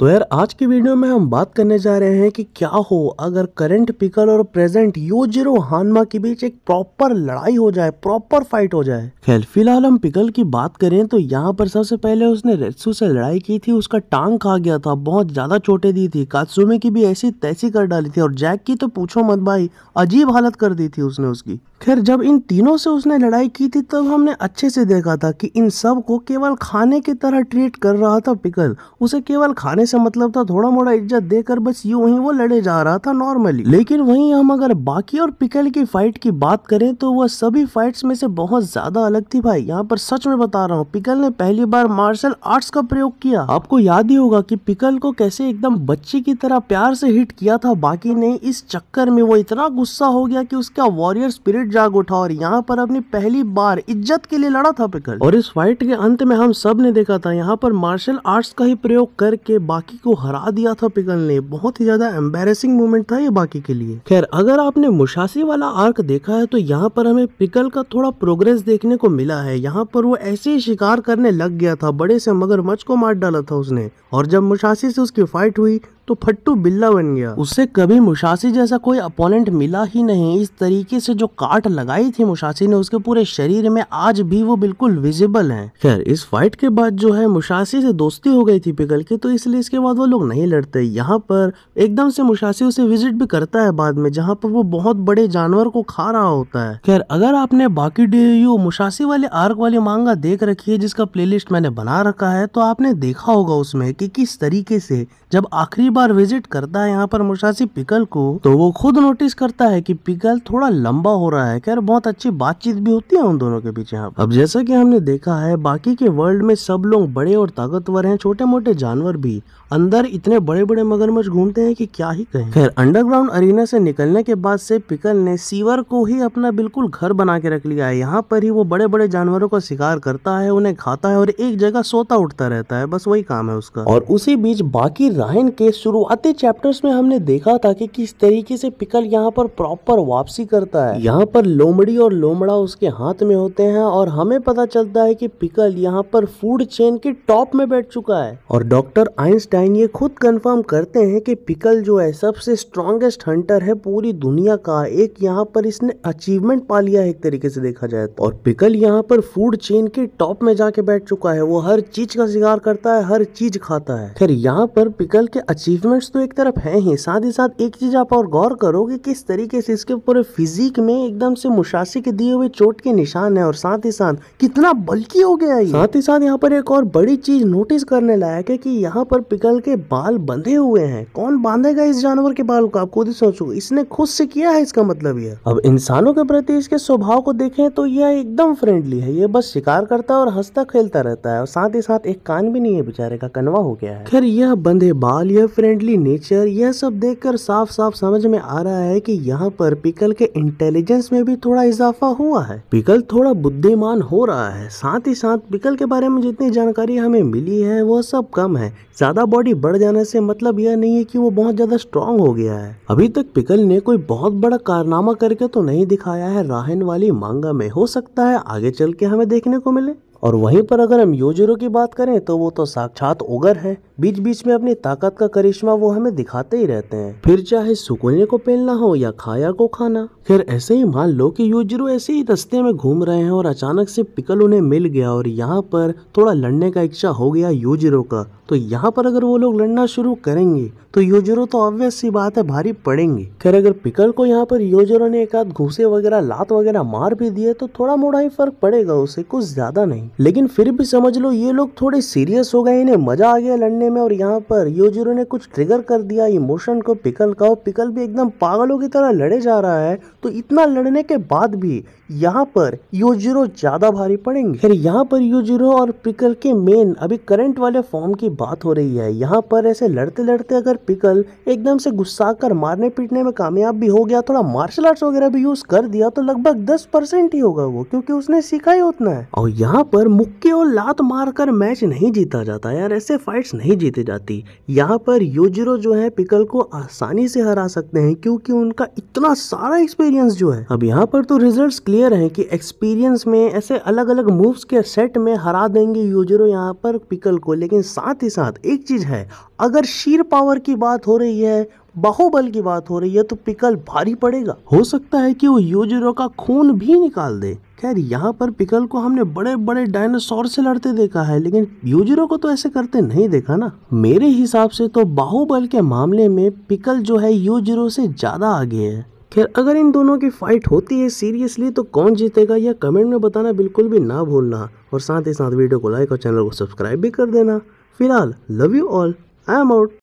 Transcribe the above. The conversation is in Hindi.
तो यार आज की वीडियो में हम बात करने जा रहे हैं कि क्या हो अगर करंट पिकल और प्रेजेंट यो जीरो हानमा के बीच एक प्रॉपर लड़ाई हो जाए प्रॉपर फाइट हो जाए खैर फिलहाल हम पिकल की बात करें तो यहाँ पर सबसे पहले उसने रेसू से लड़ाई की थी उसका टांग खा गया था बहुत ज्यादा चोटें दी थी कासुमे की भी ऐसी तैसी कर डाली थी और जैक की तो पूछो मत भाई अजीब हालत कर दी थी उसने उसकी खैर जब इन तीनों से उसने लड़ाई की थी तब हमने अच्छे से देखा था कि इन सब को केवल खाने की तरह ट्रीट कर रहा था पिकल उसे केवल खाने से मतलब था थोड़ा मोड़ा इज्जत देकर बस यूं ही वो लड़े जा रहा था नॉर्मली लेकिन वहीं हम अगर बाकी और पिकल की फाइट की बात करें तो वह सभी फाइट्स में से बहुत ज्यादा अलग थी भाई यहाँ पर सच में बता रहा हूँ पिकल ने पहली बार मार्शल आर्ट्स का प्रयोग किया आपको याद ही होगा की पिकल को कैसे एकदम बच्चे की तरह प्यार से हिट किया था बाकी ने इस चक्कर में वो इतना गुस्सा हो गया कि उसका वॉरियर स्पिरिट जाग उठा और यहाँ पर अपनी पहली बार इज्जत के लिए लड़ा था पिकल और इस फाइट के अंत में हम सब ने देखा था यहाँ पर मार्शल आर्ट्स का ही प्रयोग करके बाकी बाकी को हरा दिया था पिगल ने बहुत ही ज्यादा एम्बेसिंग मोमेंट था ये बाकी के लिए खैर अगर आपने मुशासी वाला आर्क देखा है तो यहाँ पर हमें पिकल का थोड़ा प्रोग्रेस देखने को मिला है यहाँ पर वो ऐसे ही शिकार करने लग गया था बड़े से मगरमच्छ को मार डाला था उसने और जब मुशासी से उसकी फाइट हुई तो फट्टू बिल्ला बन गया उससे कभी मुशासी जैसा कोई अपोनेंट मिला ही नहीं इस तरीके से जो काट लगाई थी मुशासी ने उसके पूरे शरीर में आज भी वो बिल्कुल विजिबल है खैर इस फाइट के बाद जो है मुशासी से दोस्ती हो गई थी पिघल के तो इसलिए इसके बाद वो लोग नहीं लड़ते यहाँ पर एकदम से मुशासी उसे विजिट भी करता है बाद में जहाँ पर वो बहुत बड़े जानवर को खा रहा होता है खैर अगर आपने बाकी डी यू मुशासी वाले आर्क वाली मांगा देख रखी है जिसका प्ले मैंने बना रखा है तो आपने देखा होगा उसमें की किस तरीके से जब आखिरी बार बार विजिट करता है यहाँ पर मुशासी पिकल को तो वो खुद नोटिस करता है कि पिकल थोड़ा लंबा हो रहा है खैर बहुत अच्छी बातचीत भी होती है उन दोनों के बीच यहाँ अब जैसा कि हमने देखा है बाकी के वर्ल्ड में सब लोग बड़े और ताकतवर हैं छोटे मोटे जानवर भी अंदर इतने बड़े बड़े मगरमच्छ घूमते हैं कि क्या ही कहें खैर अंडरग्राउंड अरीना से निकलने के बाद से पिकल ने सीवर को ही अपना बिल्कुल घर बना के रख लिया है यहाँ पर ही वो बड़े बड़े जानवरों का शिकार करता है उन्हें खाता है और एक जगह सोता उठता रहता है बस वही काम है उसका और उसी बीच बाकी राहन के शुरुआती चैप्टर्स में हमने देखा था कि किस तरीके से पिकल यहाँ पर प्रॉपर वापसी करता है यहाँ पर लोमड़ी और लोमड़ा उसके हाथ में होते हैं और हमें पता चलता है कि पिकल यहाँ पर फूड चेन के टॉप में बैठ चुका है और डॉक्टर आइंस्टाइन ये खुद कंफर्म करते हैं कि पिकल जो है सबसे स्ट्रॉन्गेस्ट हंटर है पूरी दुनिया का एक यहाँ पर इसने अचीवमेंट पा लिया है एक तरीके से देखा जाए तो और पिकल यहाँ पर फूड चेन के टॉप में जाके बैठ चुका है वो हर चीज का शिकार करता है हर चीज खाता है खैर यहाँ पर पिकल के अचीव अचीवमेंट्स तो एक तरफ हैं ही साथ ही साथ एक चीज़ आप और गौर करो कि किस तरीके से इसके पूरे फिजिक में एकदम से मुशासी के दिए हुए चोट के निशान है और साथ ही साथ कितना बल्कि हो गया ये साथ ही साथ यहाँ पर एक और बड़ी चीज नोटिस करने लायक है कि यहाँ पर पिकल के बाल बंधे हुए हैं कौन बांधेगा इस जानवर के बाल को आप खुद ही सोचो इसने खुद से किया है इसका मतलब ये अब इंसानों के प्रति इसके स्वभाव को देखे तो यह एकदम फ्रेंडली है ये बस शिकार करता है और हंसता खेलता रहता है और साथ ही साथ एक कान भी नहीं है बेचारे का कनवा हो गया है खैर यह बंधे बाल यह फ्रेंडली नेचर यह सब देखकर साफ साफ समझ में आ रहा है कि यहाँ पर पिकल के इंटेलिजेंस में भी थोड़ा इजाफा हुआ है पिकल थोड़ा बुद्धिमान हो रहा है साथ ही साथ पिकल के बारे में जितनी जानकारी हमें मिली है वो सब कम है ज्यादा बॉडी बढ़ जाने से मतलब यह नहीं है कि वो बहुत ज्यादा स्ट्रांग हो गया है अभी तक पिकल ने कोई बहुत बड़ा कारनामा करके तो नहीं दिखाया है राहन वाली मांगा में हो सकता है आगे चल के हमें देखने को मिले और वहीं पर अगर हम योजरों की बात करें तो वो तो साक्षात ओगर है बीच बीच में अपनी ताकत का करिश्मा वो हमें दिखाते ही रहते हैं फिर चाहे सुकुने को पहनना हो या खाया को खाना फिर ऐसे ही मान लो कि योजरो ऐसे ही रस्ते में घूम रहे हैं और अचानक से पिकल उन्हें मिल गया और यहाँ पर थोड़ा लड़ने का इच्छा हो गया योजरो का तो यहाँ पर अगर वो लोग लड़ना शुरू करेंगे तो योजरो तो ऑब्वियस सी बात है भारी पड़ेंगे खैर अगर पिकल को यहाँ पर योजरो ने एक आध घूसे वगैरह लात वगैरह मार भी दिए तो थोड़ा मोड़ा ही फर्क पड़ेगा उसे कुछ ज्यादा नहीं लेकिन फिर भी समझ लो ये लोग थोड़े सीरियस हो गए इन्हें मजा आ गया लड़ने में और यहाँ पर योजुरो ने कुछ ट्रिगर कर दिया इमोशन को पिकल का और पिकल भी एकदम पागलों की तरह लड़े जा रहा है तो इतना लड़ने के बाद भी यहाँ पर योजुरो ज्यादा भारी पड़ेंगे फिर यहाँ पर योजुरो और पिकल के मेन अभी करंट वाले फॉर्म की बात हो रही है यहाँ पर ऐसे लड़ते लड़ते अगर पिकल एकदम से गुस्सा कर मारने पीटने में कामयाब भी हो गया थोड़ा मार्शल आर्ट्स वगैरह भी यूज कर दिया तो लगभग दस परसेंट ही होगा वो क्योंकि उसने सीखा ही उतना है और यहाँ पर पर मुक्के और लात मारकर मैच नहीं जीता जाता यार ऐसे फाइट्स नहीं जीती जाती यहाँ पर योजरो जो है पिकल को आसानी से हरा सकते हैं क्योंकि उनका इतना सारा एक्सपीरियंस जो है अब यहाँ पर तो रिजल्ट्स क्लियर हैं कि एक्सपीरियंस में ऐसे अलग अलग मूव्स के सेट में हरा देंगे योजरो यहाँ पर पिकल को लेकिन साथ ही साथ एक चीज है अगर शीर पावर की बात हो रही है बाहुबल की बात हो रही है तो पिकल भारी पड़ेगा हो सकता है कि वो यूजरो का खून भी निकाल दे खैर यहाँ पर पिकल को हमने बड़े बड़े डायनासोर से लड़ते देखा है लेकिन यूजरो को तो ऐसे करते नहीं देखा ना मेरे हिसाब से तो बाहुबल के मामले में पिकल जो है यूजरों से ज्यादा आगे है खैर अगर इन दोनों की फाइट होती है सीरियसली तो कौन जीतेगा यह कमेंट में बताना बिल्कुल भी ना भूलना और साथ ही साथ वीडियो को लाइक और चैनल को सब्सक्राइब भी कर देना फिलहाल love you all I am out